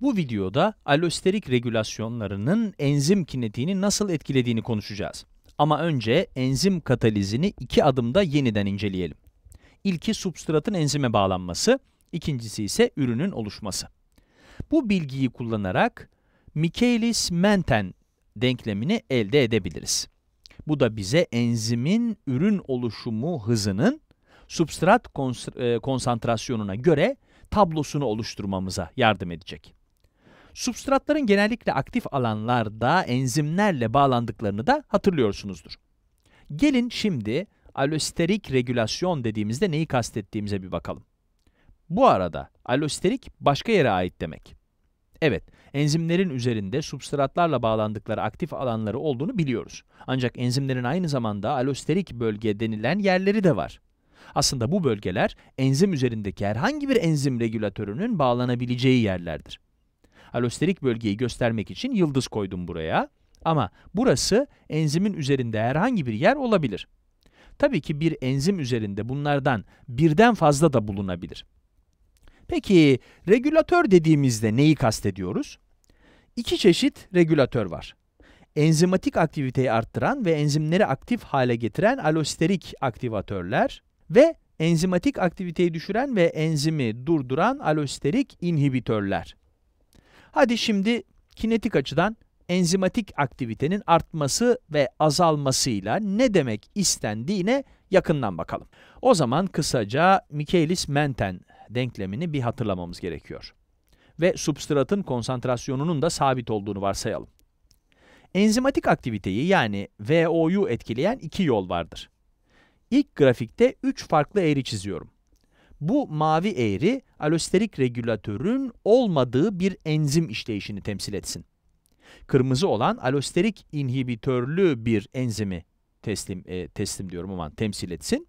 Bu videoda alosterik regülasyonlarının enzim kinetiğini nasıl etkilediğini konuşacağız. Ama önce enzim katalizini iki adımda yeniden inceleyelim. İlki substratın enzime bağlanması, ikincisi ise ürünün oluşması. Bu bilgiyi kullanarak Michaelis-Menten denklemini elde edebiliriz. Bu da bize enzimin ürün oluşumu hızının substrat e, konsantrasyonuna göre tablosunu oluşturmamıza yardım edecek. Substratların genellikle aktif alanlarda enzimlerle bağlandıklarını da hatırlıyorsunuzdur. Gelin şimdi alosterik regülasyon dediğimizde neyi kastettiğimize bir bakalım. Bu arada alosterik başka yere ait demek. Evet, enzimlerin üzerinde substratlarla bağlandıkları aktif alanları olduğunu biliyoruz. Ancak enzimlerin aynı zamanda alosterik bölge denilen yerleri de var. Aslında bu bölgeler enzim üzerindeki herhangi bir enzim regülatörünün bağlanabileceği yerlerdir. Alosterik bölgeyi göstermek için yıldız koydum buraya. Ama burası enzimin üzerinde herhangi bir yer olabilir. Tabii ki bir enzim üzerinde bunlardan birden fazla da bulunabilir. Peki regülatör dediğimizde neyi kastediyoruz? İki çeşit regülatör var. Enzimatik aktiviteyi arttıran ve enzimleri aktif hale getiren alosterik aktivatörler ve enzimatik aktiviteyi düşüren ve enzimi durduran alosterik inhibitörler. Hadi şimdi kinetik açıdan enzimatik aktivitenin artması ve azalmasıyla ne demek istendiğine yakından bakalım. O zaman kısaca Michaelis-Menten denklemini bir hatırlamamız gerekiyor. Ve substratın konsantrasyonunun da sabit olduğunu varsayalım. Enzimatik aktiviteyi yani VO'yu etkileyen iki yol vardır. İlk grafikte 3 farklı eğri çiziyorum. Bu mavi eğri alosterik regülatörün olmadığı bir enzim işleyişini temsil etsin. Kırmızı olan alosterik inhibitörlü bir enzimi teslim, e, teslim diyorum aman temsil etsin.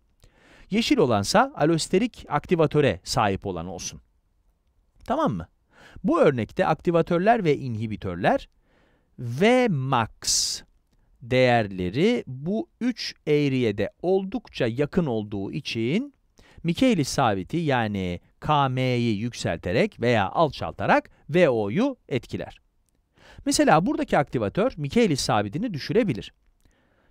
Yeşil olansa alosterik aktivatöre sahip olan olsun. Tamam mı? Bu örnekte aktivatörler ve inhibitörler Vmax değerleri bu 3 eğriye de oldukça yakın olduğu için Michaelis sabiti yani KM'yi yükselterek veya alçaltarak VO'yu etkiler. Mesela buradaki aktivatör Michaelis sabitini düşürebilir.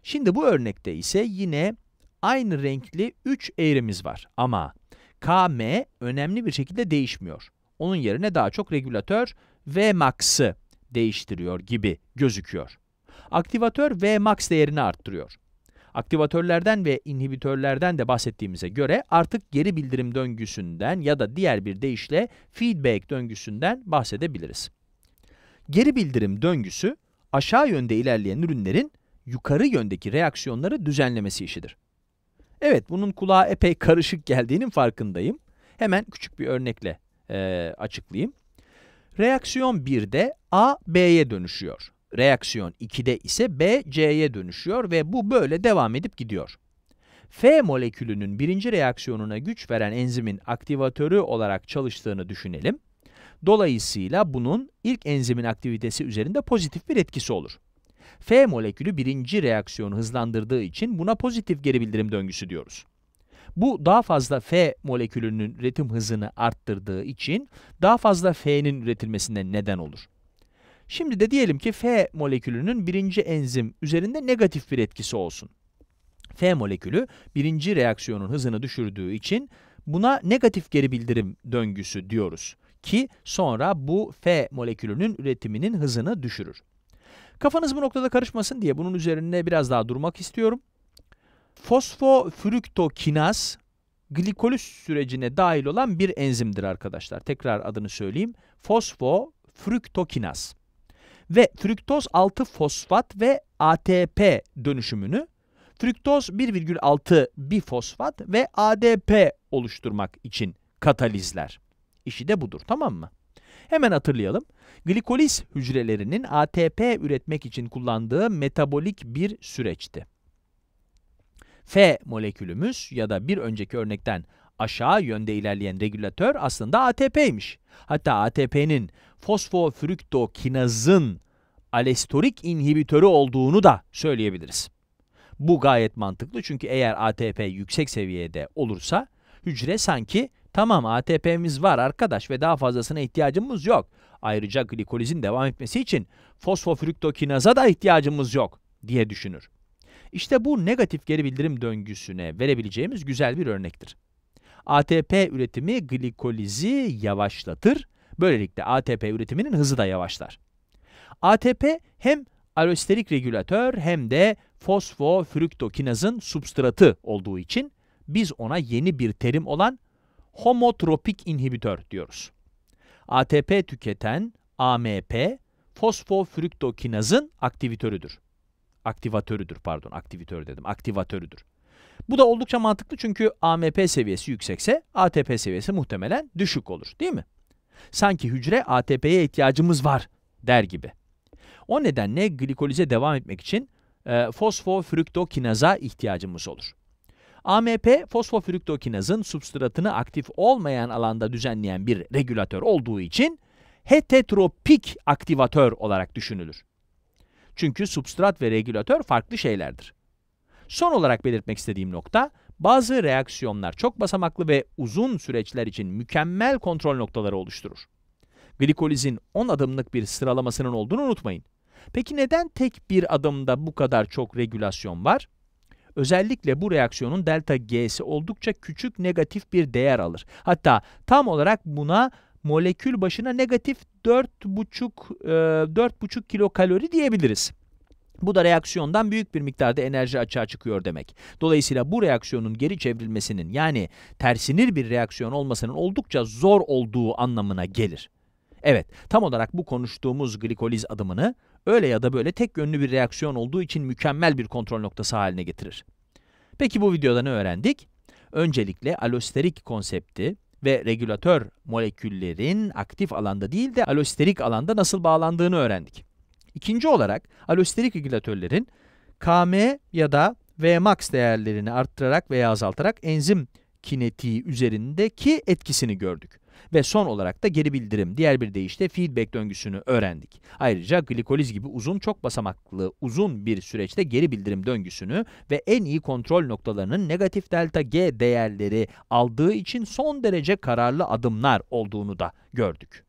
Şimdi bu örnekte ise yine aynı renkli 3 eğrimiz var ama KM önemli bir şekilde değişmiyor. Onun yerine daha çok regülatör Vmax'ı değiştiriyor gibi gözüküyor. Aktivatör Vmax değerini arttırıyor. Aktivatörlerden ve inhibitörlerden de bahsettiğimize göre artık geri bildirim döngüsünden ya da diğer bir deyişle feedback döngüsünden bahsedebiliriz. Geri bildirim döngüsü aşağı yönde ilerleyen ürünlerin yukarı yöndeki reaksiyonları düzenlemesi işidir. Evet bunun kulağa epey karışık geldiğinin farkındayım. Hemen küçük bir örnekle e, açıklayayım. Reaksiyon 1'de A, B'ye dönüşüyor reaksiyon 2'de ise B, C'ye dönüşüyor ve bu böyle devam edip gidiyor. F molekülünün birinci reaksiyonuna güç veren enzimin aktivatörü olarak çalıştığını düşünelim. Dolayısıyla bunun ilk enzimin aktivitesi üzerinde pozitif bir etkisi olur. F molekülü birinci reaksiyonu hızlandırdığı için buna pozitif geri bildirim döngüsü diyoruz. Bu daha fazla F molekülünün üretim hızını arttırdığı için daha fazla F'nin üretilmesine neden olur. Şimdi de diyelim ki F molekülünün birinci enzim üzerinde negatif bir etkisi olsun. F molekülü birinci reaksiyonun hızını düşürdüğü için buna negatif geri bildirim döngüsü diyoruz ki sonra bu F molekülünün üretiminin hızını düşürür. Kafanız bu noktada karışmasın diye bunun üzerine biraz daha durmak istiyorum. Fosfofruktokinaz glikoliz sürecine dahil olan bir enzimdir arkadaşlar. Tekrar adını söyleyeyim. Fosfofruktokinaz ve fruktoz 6 fosfat ve ATP dönüşümünü fruktoz 1,6 bifosfat ve ADP oluşturmak için katalizler. İşi de budur tamam mı? Hemen hatırlayalım. Glikoliz hücrelerinin ATP üretmek için kullandığı metabolik bir süreçti. F molekülümüz ya da bir önceki örnekten aşağı yönde ilerleyen regülatör aslında ATP'ymiş. Hatta ATP'nin fosfofruktokinazın alestorik inhibitörü olduğunu da söyleyebiliriz. Bu gayet mantıklı çünkü eğer ATP yüksek seviyede olursa hücre sanki tamam ATP'miz var arkadaş ve daha fazlasına ihtiyacımız yok. Ayrıca glikolizin devam etmesi için fosfofruktokinaza da ihtiyacımız yok diye düşünür. İşte bu negatif geri bildirim döngüsüne verebileceğimiz güzel bir örnektir. ATP üretimi glikolizi yavaşlatır Böylelikle ATP üretiminin hızı da yavaşlar. ATP hem alosterik regülatör hem de fosfofruktokinazın substratı olduğu için biz ona yeni bir terim olan homotropik inhibitör diyoruz. ATP tüketen AMP fosfofruktokinazın aktivitörüdür. Aktivatörüdür pardon, aktivitör dedim. Aktivatörüdür. Bu da oldukça mantıklı çünkü AMP seviyesi yüksekse ATP seviyesi muhtemelen düşük olur, değil mi? Sanki hücre ATP'ye ihtiyacımız var der gibi. O nedenle glikolize devam etmek için e, fosfofruktokinaz'a ihtiyacımız olur. AMP fosfofruktokinazın substratını aktif olmayan alanda düzenleyen bir regülatör olduğu için heterotropik aktivatör olarak düşünülür. Çünkü substrat ve regülatör farklı şeylerdir. Son olarak belirtmek istediğim nokta bazı reaksiyonlar çok basamaklı ve uzun süreçler için mükemmel kontrol noktaları oluşturur. Glikolizin 10 adımlık bir sıralamasının olduğunu unutmayın. Peki neden tek bir adımda bu kadar çok regülasyon var? Özellikle bu reaksiyonun delta G'si oldukça küçük negatif bir değer alır. Hatta tam olarak buna molekül başına negatif 4,5 e, 4,5 kilokalori diyebiliriz. Bu da reaksiyondan büyük bir miktarda enerji açığa çıkıyor demek. Dolayısıyla bu reaksiyonun geri çevrilmesinin yani tersinir bir reaksiyon olmasının oldukça zor olduğu anlamına gelir. Evet, tam olarak bu konuştuğumuz glikoliz adımını öyle ya da böyle tek yönlü bir reaksiyon olduğu için mükemmel bir kontrol noktası haline getirir. Peki bu videoda ne öğrendik? Öncelikle alosterik konsepti ve regülatör moleküllerin aktif alanda değil de alosterik alanda nasıl bağlandığını öğrendik. İkinci olarak alosterik regülatörlerin Km ya da Vmax değerlerini arttırarak veya azaltarak enzim kinetiği üzerindeki etkisini gördük. Ve son olarak da geri bildirim, diğer bir deyişle feedback döngüsünü öğrendik. Ayrıca glikoliz gibi uzun, çok basamaklı, uzun bir süreçte geri bildirim döngüsünü ve en iyi kontrol noktalarının negatif delta G değerleri aldığı için son derece kararlı adımlar olduğunu da gördük.